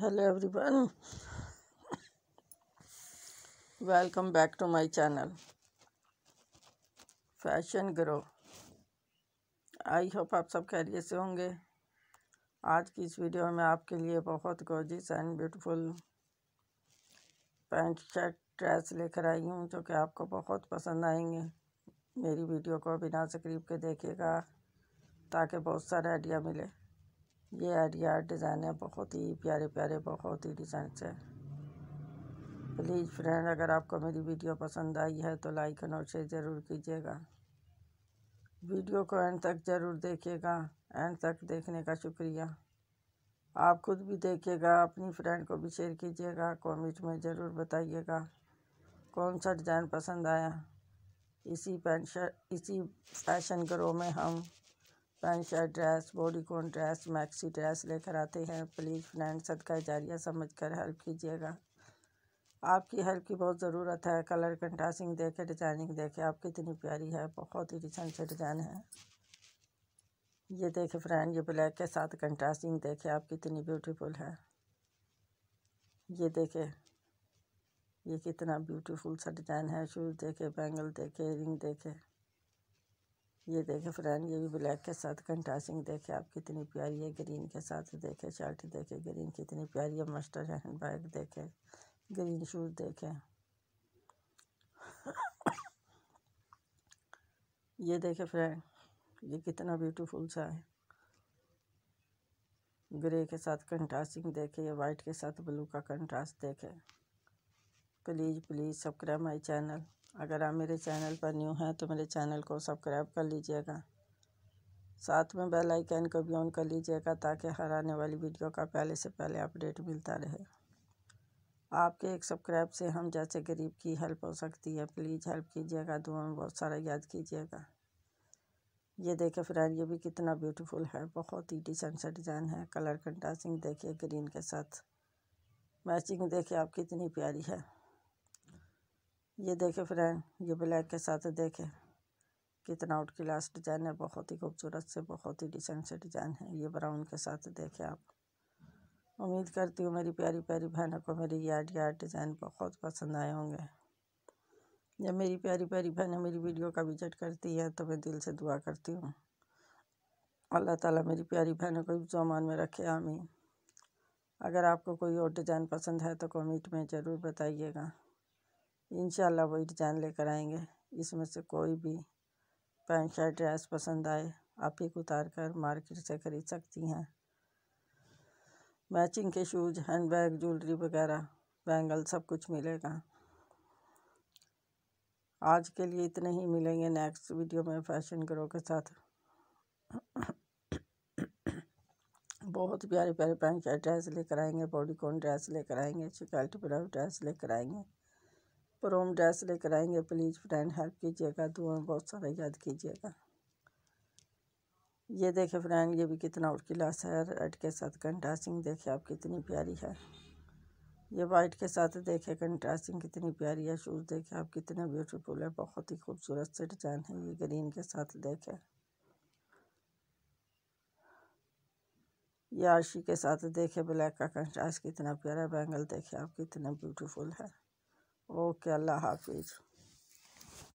hello everyone welcome back to my channel fashion grow I hope आप सब खैरियत से होंगे आज की इस वीडियो में आपके लिए बहुत gorgeous and beautiful pant shirt dress लेकर आई हूँ जो कि आपको बहुत पसंद आएंगे मेरी वीडियो को बिना से के देखिएगा ताकि बहुत सारे आइडिया मिले ये आइडिया डिज़ाइन है बहुत ही प्यारे प्यारे बहुत ही डिज़ाइन है प्लीज़ फ्रेंड अगर आपको मेरी वीडियो पसंद आई है तो लाइक और शेयर ज़रूर कीजिएगा वीडियो को एंड तक ज़रूर देखिएगा एंड तक देखने का शुक्रिया आप खुद भी देखिएगा अपनी फ्रेंड को भी शेयर कीजिएगा कमेंट में ज़रूर बताइएगा कौन सा डिज़ाइन पसंद आया इसी पेंट इसी फैशन ग्रो में हम pant shirt dress bodycon dress maxi dress लेकर आते हैं प्लीज़ फ्रेंड सदका जारिया समझ कर हेल्प कीजिएगा आपकी हेल्प की बहुत ज़रूरत है कलर कंट्रास्टिंग देखे डिजाइनिंग देखे आप कितनी प्यारी है बहुत ही डिसेंट से डिज़ाइन है ये देखे फ्रेंड ये ब्लैक के साथ कंट्रास्टिंग देखे आप कितनी ब्यूटीफुल है ये देखे ये कितना ब्यूटीफुल सा डिज़ाइन है शूज़ देखे बैंगल देखे रिंग देखे ये देखें फ्रेंड ये भी ब्लैक के साथ कंटासिंग देखे आप कितनी प्यारी है ग्रीन के साथ देखे शर्ट देखे ग्रीन कितनी प्यारी है मस्टर्ड हैंड बैग देखे ग्रीन शूज देखे ये देखे फ्रेंड ये कितना ब्यूटीफुल सा है ग्रे के साथ कंट्रास्टिंग देखे या वाइट के साथ ब्लू का कंट्रास्ट देखे please please subscribe my channel अगर आप मेरे चैनल पर न्यू हैं तो मेरे चैनल को सब्सक्राइब कर लीजिएगा साथ में बेल आइकन को भी ऑन कर लीजिएगा ताकि हर आने वाली वीडियो का पहले से पहले अपडेट मिलता रहे आपके एक सब्सक्राइब से हम जैसे गरीब की हेल्प हो सकती है प्लीज़ हेल्प कीजिएगा दुआ में बहुत सारा याद कीजिएगा ये देखें फ्रेंड ये भी कितना ब्यूटीफुल है बहुत ही डिसेंट सा डिज़ाइन है कलर कंट्रास्टिंग देखिए ग्रीन के साथ मैचिंग देखिए आप कितनी प्यारी है ये देखे फ्रेंड ये ब्लैक के साथ देखे कितना आउट क्लास डिजाइन है बहुत ही खूबसूरत से बहुत ही डिसेंट से डिजाइन है ये ब्राउन के साथ देखें आप उम्मीद करती हूँ मेरी प्यारी प्यारी बहनों को मेरी ये आइडिया डिज़ाइन बहुत पसंद आए होंगे जब मेरी प्यारी प्यारी बहनें मेरी वीडियो का विजिट करती हैं तो मैं दिल से दुआ करती हूँ अल्लाह ताला मेरी प्यारी बहनों को जोमान में रखे आमीन अगर आपको कोई और डिज़ाइन पसंद है तो कमेंट में ज़रूर बताइएगा इन इंशाल्लाह वही डिज़ाइन लेकर आएंगे इसमें से कोई भी पैंट शर्ट ड्रेस पसंद आए आप ही उतार कर मार्केट से ख़रीद सकती हैं मैचिंग के शूज़ हैंड बैग ज्वेलरी वगैरह बैंगल सब कुछ मिलेगा आज के लिए इतने ही मिलेंगे नेक्स्ट वीडियो में फैशन ग्रो के साथ बहुत प्यारे प्यारे पैंट शर्ट ड्रेस लेकर आएंगे बॉडी कॉन ड्रेस लेकर आएंगे शिकायत ब्राउ ड्रेस लेकर आएंगे प्रोम ड्रेस लेकर आएंगे प्लीज़ फ्रेंड हेल्प कीजिएगा दुआ में बहुत सारा याद कीजिएगा ये देखे फ्रेंड ये भी कितना और क्लास है रेड के साथ कंट्रास्टिंग देखे आप कितनी प्यारी है ये वाइट के साथ देखे कंट्रास्टिंग कितनी प्यारी है शूज़ देखे आप कितने ब्यूटीफुल है बहुत ही खूबसूरत से डिज़ाइन है ये ग्रीन के साथ देखे ये आरशी के साथ देखे ब्लैक का कंट्रास्ट कितना प्यारा बैंगल देखे आप कितना ब्यूटीफुल है ओके अल्लाह हाफिज़